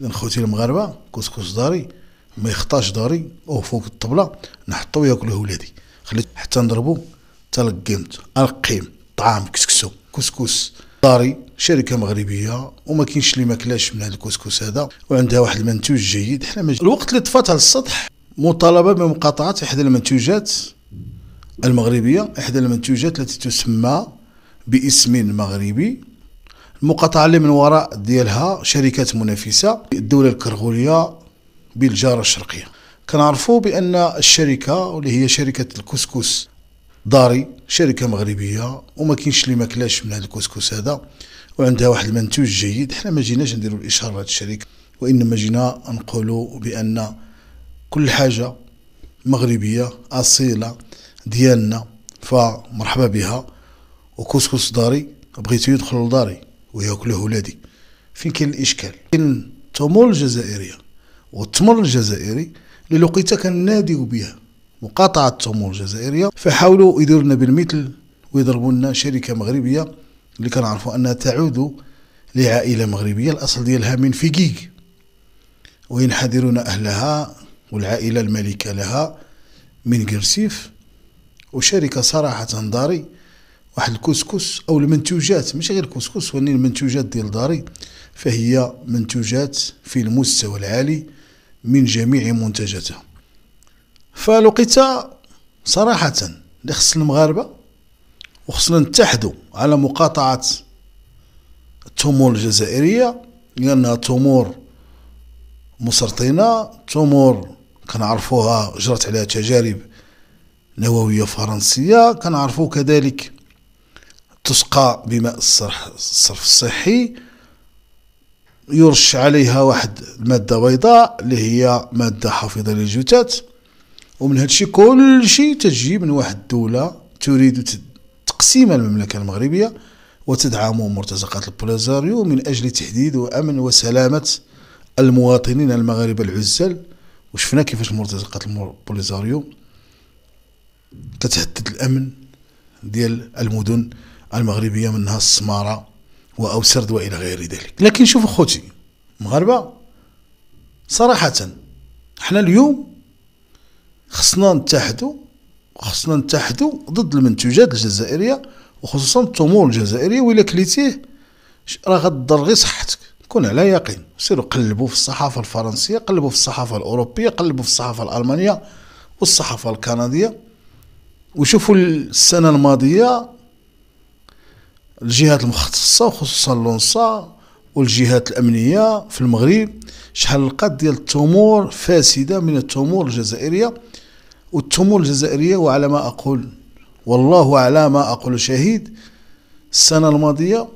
اذا خوتي المغاربه كسكس داري ما يخطاش داري او فوق الطبله نحطو ياكلوه ولادي خليت حتى نضربو حتى لقيمت القيم طعام كسكسو كسكس داري شركه مغربيه وما كاينش اللي ماكلاش من هذا الكسكس هذا وعندها واحد المنتوج جيد حنا مج... الوقت اللي طفات على السطح مطالبه بمقاطعه احدى المنتوجات المغربيه احدى المنتوجات التي تسمى باسم مغربي المقاطعه اللي من وراء ديالها شركات منافسه الدوله الكرغوليه بالجاره الشرقيه كنعرفوا بان الشركه اللي هي شركه الكسكس داري شركه مغربيه وما كاينش اللي ماكلاش من هذا الكسكس هذا وعندها واحد المنتوج جيد حنا ما جيناش نديروا الاشهار لهذه الشركه وانما جينا نقولوا بان كل حاجه مغربيه اصيله ديالنا فمرحبا بها وكسكس داري بغيتو يدخل لداري وياكلوه ولادي فين كاين الاشكال كاين التمور الجزائريه والتمر الجزائري اللي لقيتها كناديو بها مقاطعه التمور الجزائريه فحاولوا يديروا لنا بالمثل ويضربوا لنا شركه مغربيه اللي كنعرفوا انها تعود لعائله مغربيه الاصل ديالها من فيكيك وينحدرون اهلها والعائله المالكه لها من قرسيف وشركه صراحه داري واحد الكسكس او المنتوجات ماشي غير الكسكس ولكن المنتوجات ديال داري فهي منتوجات في المستوى العالي من جميع منتجاتها فلقيت صراحة اللي خص المغاربة وخصنا نتحدوا على مقاطعة التمور الجزائرية لأنها تمور مسرطنة تمور كنعرفوها جرت عليها تجارب نووية فرنسية كنعرفو كذلك تسقى بماء الصرف الصحي يرش عليها واحد الماده بيضاء اللي هي ماده حافظه للجثث ومن هادشي كلشي تجي من واحد الدوله تريد تقسيم المملكه المغربيه وتدعم مرتزقات البوليزاريو من اجل تحديد وامن وسلامه المواطنين المغاربه العزل وشفنا كيفاش مرتزقات البوليزاريو كتهدد الامن ديال المدن المغربية منها السمارة وأوسرد وإلى غير ذلك لكن شوف أخوتي مغاربة صراحة احنا اليوم خصنا نتحدوا خصنا نتحدوا ضد المنتوجات الجزائرية وخصوصا التمور الجزائرية وإلا كليتيه راه غضر غير صحتك كون على يقين سيروا قلبوا في الصحافة الفرنسية قلبوا في الصحافة الأوروبية قلبوا في الصحافة الألمانية والصحافة الكندية وشوفوا السنة الماضية الجهات المختصه وخصوصا لونسا والجهات الامنيه في المغرب شحال لقات ديال التمور فاسده من التمور الجزائريه والتمور الجزائريه وعلى ما اقول والله على ما اقول شهيد السنه الماضيه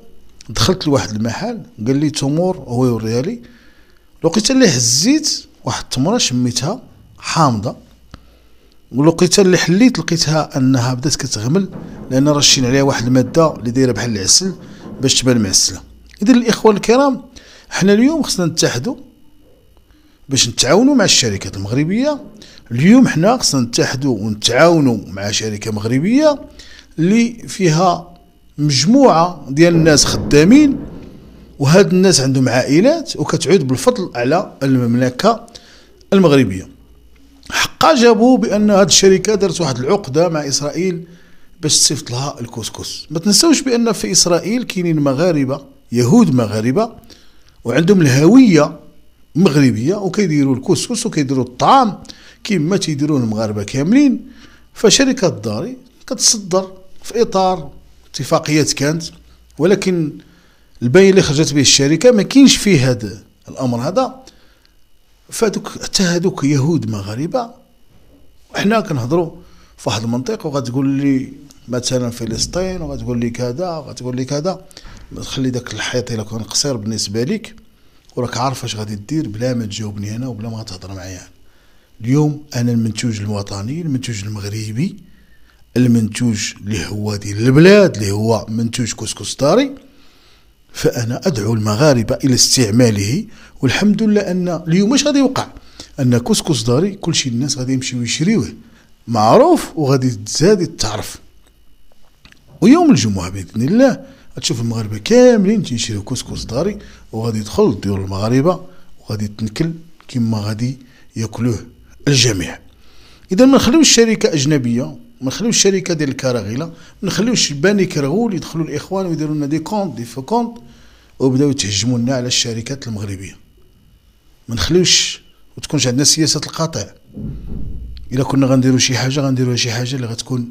دخلت لواحد المحل قال لي تمور هو يوريها لي لقيت اللي هزيت واحد التمره شميتها حامضه ولقيتها اللي حليت لقيتها انها بدات كتغمل لان رشين عليها واحد الماده اللي دايره بحال العسل باش تبان معسله اذا الاخوان الكرام حنا اليوم خصنا نتحدوا باش نتعاونوا مع الشركات المغربيه اليوم حنا خصنا نتحدوا ونتعاونوا مع شركه مغربيه اللي فيها مجموعه ديال الناس خدامين وهاد الناس عندهم عائلات وكتعود بالفضل على المملكه المغربيه حقا جابوا بان هذه الشركه دارت واحد العقده مع اسرائيل باش تصيفط لها الكسكس ما تنساوش بان في اسرائيل كاينين مغاربه يهود مغاربه وعندهم الهويه مغربيه وكيديروا الكسكس وكيديروا الطعام كما تيديروه المغاربه كاملين فشركه الداري كتصدر في اطار اتفاقيات كانت ولكن الباين اللي خرجت به الشركه ما كاينش فيه هذا الامر هذا فهذوك حتى هذوك يهود مغاربه حنا كنهضروا في واحد المنطق وغتقول لي مثلا فلسطين وغتقول لي كذا وغتقول لي كذا خلي داك الحيط الا كان قصير بالنسبه لك وراك عارف اش غادي دير بلا ما تجاوبني انا وبلا ما تهضر معايا اليوم انا المنتوج الوطني المنتوج المغربي المنتوج اللي هو ديال البلاد اللي هو منتوج كسكس داري فأنا أدعو المغاربة إلى استعماله والحمد لله أن اليوم اش غادي يوقع أن كسكس داري كل شيء الناس غادي يمشيو يشريوه معروف وغادي تزاد تعرف ويوم الجمعة بإذن الله تشوف المغاربة كاملين تيشريو كسكس داري وغادي يدخل ديور المغاربة وغادي تنكل كما غادي ياكلوه الجميع إذا ما نخليوش الشركة أجنبية ما نخليوش الشركه ديال الكراغيله ما نخليوش الباني يكرغوا يدخلوا الاخوان ويديروا لنا دي كونت دي فو كونت وبداو يتهجموا لنا على الشركات المغربيه ما نخليوش وتكونش عندنا سياسه القطع الا كنا غنديروا شي حاجه غنديروها شي حاجه اللي غتكون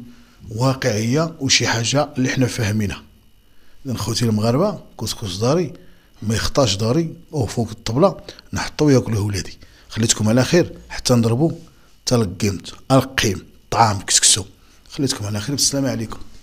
واقعيه وشي حاجه اللي حنا فاهمينها لان خوتي المغاربه كسكس داري ما يخطاش داري او فوق الطبله نحطو ياكلوه ولادي خليتكم على خير حتى نضربو تلقيمت القيم طعام كسكسو خليتكم على خير بالسلامه عليكم